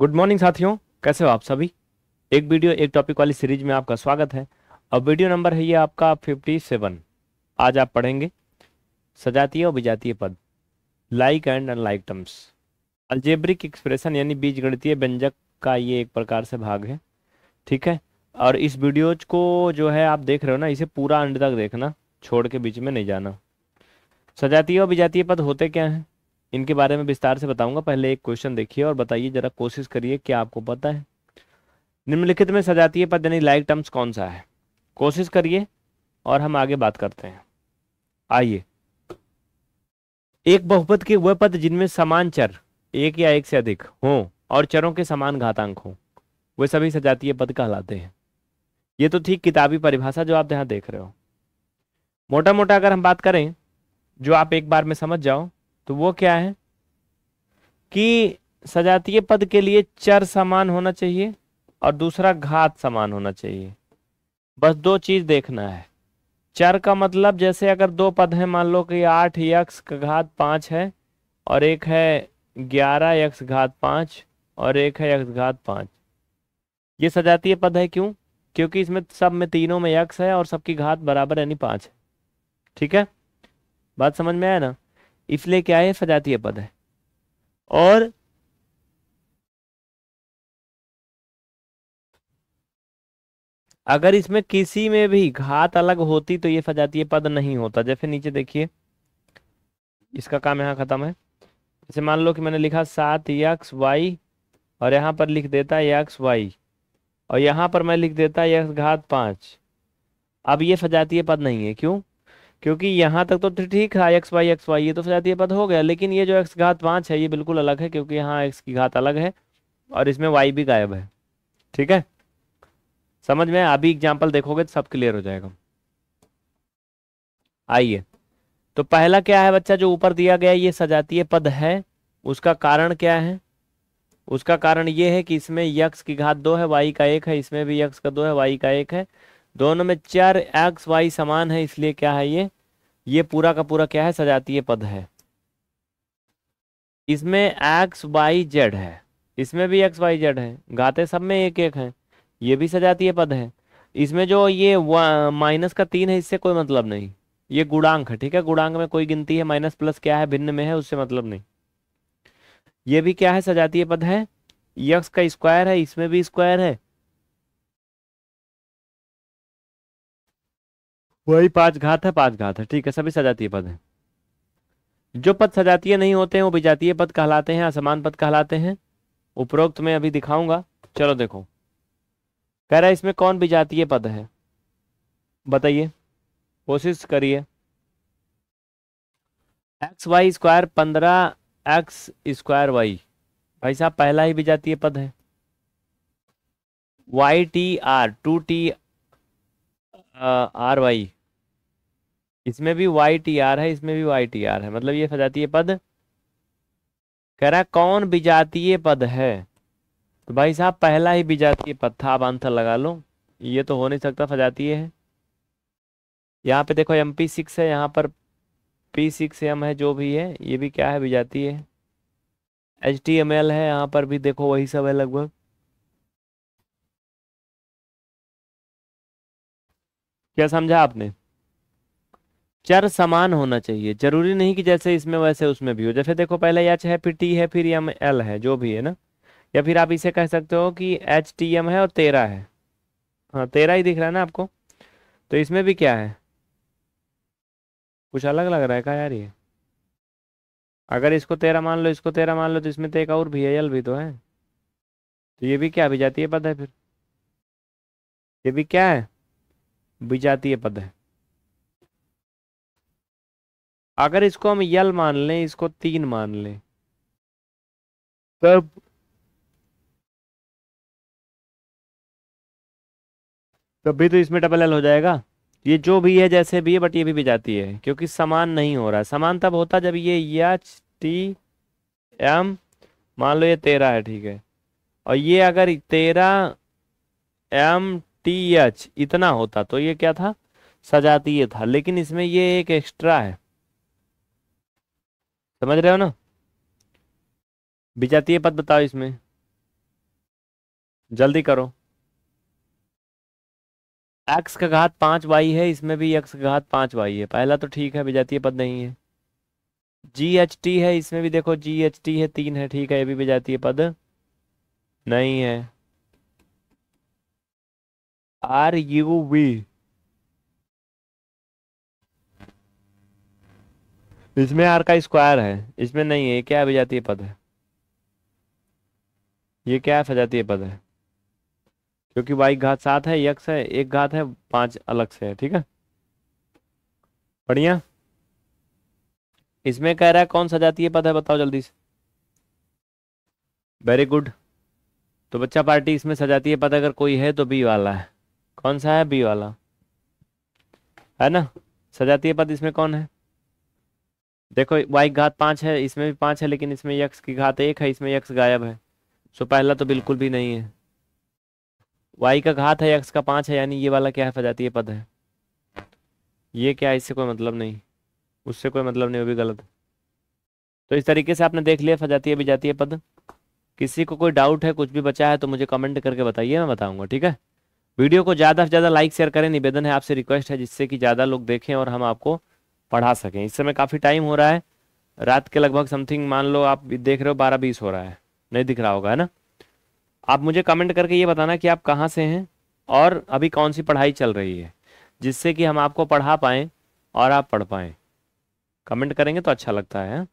Good morning साथियों कैसे हो आप सभी एक वीडियो एक टॉपिक वाली सीरीज में आपका स्वागत है अब वीडियो नंबर है ये आपका फिफ्टी सेवन आज आप पढ़ेंगे सजातीय और विजातीय पद like and unlike terms algebraic expression यानी बीजगणितीय व्यंजक का ये एक प्रकार से भाग है ठीक है और इस वीडियो को जो है आप देख रहे हो ना इसे पूरा अंड तक देखना छोड़ के बीच में नहीं जाना सजातीय और विजातीय पद होते क्या हैं इनके बारे में विस्तार से बताऊंगा पहले एक क्वेश्चन देखिए और बताइए जरा कोशिश करिए क्या आपको पता है निम्नलिखित में सजातीय पद यानी लाइक टर्म्स कौन सा है कोशिश करिए और हम आगे बात करते हैं आइए एक बहुपद के वह पद जिनमें समान चर एक या एक से अधिक हो और चरों के समान घातांक हो वे सभी सजातीय पद कहलाते हैं ये तो ठीक किताबी परिभाषा जो आप यहां देख रहे हो मोटा मोटा अगर हम बात करें जो आप एक बार में समझ जाओ तो वो क्या है कि सजातीय पद के लिए चर समान होना चाहिए और दूसरा घात समान होना चाहिए बस दो चीज देखना है चर का मतलब जैसे अगर दो पद हैं मान लो कि आठ यक्ष का घात पांच है और एक है ग्यारह यक्ष घात पांच और एक है यक्ष घात पांच ये सजातीय पद है क्यों क्योंकि इसमें सब में तीनों में यक्ष है और सबकी घात बराबर यानी पांच है ठीक है बात समझ में आया ना इसलिए क्या है सजातीय पद है और अगर इसमें किसी में भी घात अलग होती तो ये सजातीय पद नहीं होता जैसे नीचे देखिए इसका काम यहाँ खत्म है जैसे मान लो कि मैंने लिखा सात यक्स वाई और यहाँ पर लिख देता यक्स वाई और यहाँ पर मैं लिख देता यक्स घात पाँच अब ये सजातीय पद नहीं है क्यों क्योंकि यहाँ तक तो ठीक है एक्स वाई एक्स वाई ये तो शायद पद हो गया लेकिन ये जो एक्स घात पाँच है ये बिल्कुल अलग है क्योंकि यहाँ एक्स की घात अलग है और इसमें वाई भी गायब है ठीक है समझ में अभी एग्जाम्पल देखोगे तो सब क्लियर हो जाएगा आइए तो पहला क्या है बच्चा जो ऊपर दिया गया ये सजातीय पद है उसका कारण क्या है उसका कारण ये है कि इसमें यक्स की घात दो है वाई का एक है इसमें भी यक्स का दो है वाई का एक है दोनों में चार एक्स वाई समान है इसलिए क्या है ये ये पूरा का पूरा क्या है सजातीय पद है इसमें एक्स वाई जेड है इसमें भी एक्स वाई जेड है गाते सब में एक एक है ये भी सजातीय पद है इसमें जो ये माइनस का तीन है इससे कोई मतलब नहीं ये गुणांक है ठीक है गुणांक में कोई गिनती है माइनस प्लस क्या है भिन्न में है उससे मतलब नहीं ये भी क्या है सजातीय पद है यक्स का स्क्वायर है इसमें भी स्क्वायर है वही पांच घात है पांच घात है ठीक है सभी सजातीय पद है जो पद सजातीय नहीं होते हैं वो विजातीय पद कहलाते हैं असमान पद कहलाते हैं उपरोक्त में अभी दिखाऊंगा चलो देखो कह रहा है इसमें कौन विजातीय पद है बताइए कोशिश करिए एक्स वाई स्क्वायर पंद्रह एक्स स्क्वायर वाई भाई साहब पहला ही विजातीय पद है y t r two t r y इसमें भी वाई टी आर है इसमें भी वाई टी आर है मतलब ये सजातीय पद कह रहा कौन विजातीय पद है तो भाई साहब पहला ही विजातीय पद था आप आंसर लगा लो ये तो हो नहीं सकता सजातीय है यहाँ पे देखो एम पी सिक्स है यहाँ पर पी सिक्स एम है जो भी है ये भी क्या है विजातीय है एच टी एम एल है यहाँ पर भी देखो वही सब है लगभग क्या समझा आपने चर समान होना चाहिए जरूरी नहीं कि जैसे इसमें वैसे उसमें भी हो जैसे देखो पहले एच है फिर टी है फिर एम एल है जो भी है ना या फिर आप इसे कह सकते हो कि एच टी एम है और तेरह है हाँ तेरह ही दिख रहा है ना आपको तो इसमें भी क्या है कुछ अलग लग रहा है क्या यार ये अगर इसको तेरह मान लो इसको तेरह मान लो तो इसमें तो एक और भी है एल भी तो है तो ये भी क्या भी जाती है पता है फिर ये भी क्या है विजातीय पद है अगर इसको हम यल मान लें इसको तीन मान लें तब तब भी तो इसमें डबल एल हो जाएगा ये जो भी है जैसे भी है बट ये भी जाती है क्योंकि समान नहीं हो रहा है समान तब होता जब ये एच टी एम मान लो ये तेरह है ठीक है और ये अगर तेरह एम टी एच इतना होता तो ये क्या था सजातीय था लेकिन इसमें ये एक एक्स्ट्रा है समझ रहे हो ना विजातीय पद बताओ इसमें जल्दी करो एक्स का घात पांच वाई है इसमें भी एक्स का घात पांच वाई है पहला तो ठीक है विजातीय पद नहीं है जी एच टी है इसमें भी देखो जी एच टी है तीन है ठीक है ये भी विजातीय पद नहीं है आर यू वी इसमें आर का स्क्वायर है इसमें नहीं है क्या अभिजातीय पद है ये क्या सजातीय पद है क्योंकि वाई घात सात है यक्ष है एक घात है पांच अलग से है ठीक है बढ़िया इसमें कह रहा है कौन सजातीय पद है बताओ जल्दी से वेरी गुड तो बच्चा पार्टी इसमें सजातीय पद अगर कोई है तो बी वाला है कौन सा है बी वाला है ना सजातीय पद इसमें कौन है देखो वाई घात पांच है इसमें भी पांच है लेकिन इसमें यक्ष की घात एक है इसमें यक्ष गायब है सो पहला तो बिल्कुल भी नहीं है वाई का घात है यक्ष का पांच है यानी ये वाला क्या है सजातीय पद है ये क्या है इससे कोई मतलब नहीं उससे कोई मतलब नहीं वो भी गलत है तो इस तरीके से आपने देख लिया फजातीय है पद किसी को कोई डाउट है कुछ भी बचा है तो मुझे कमेंट करके बताइए मैं बताऊंगा ठीक है वीडियो को ज़्यादा से ज़्यादा लाइक शेयर करें निवेदन है आपसे रिक्वेस्ट है जिससे कि ज़्यादा लोग देखें और हम आपको पढ़ा सकें इस समय काफ़ी टाइम हो रहा है रात के लगभग समथिंग मान लो आप देख रहे हो बारह बीस हो रहा है नहीं दिख रहा होगा है ना आप मुझे कमेंट करके ये बताना कि आप कहाँ से हैं और अभी कौन सी पढ़ाई चल रही है जिससे कि हम आपको पढ़ा पाएं और आप पढ़ पाएं कमेंट करेंगे तो अच्छा लगता है हाँ?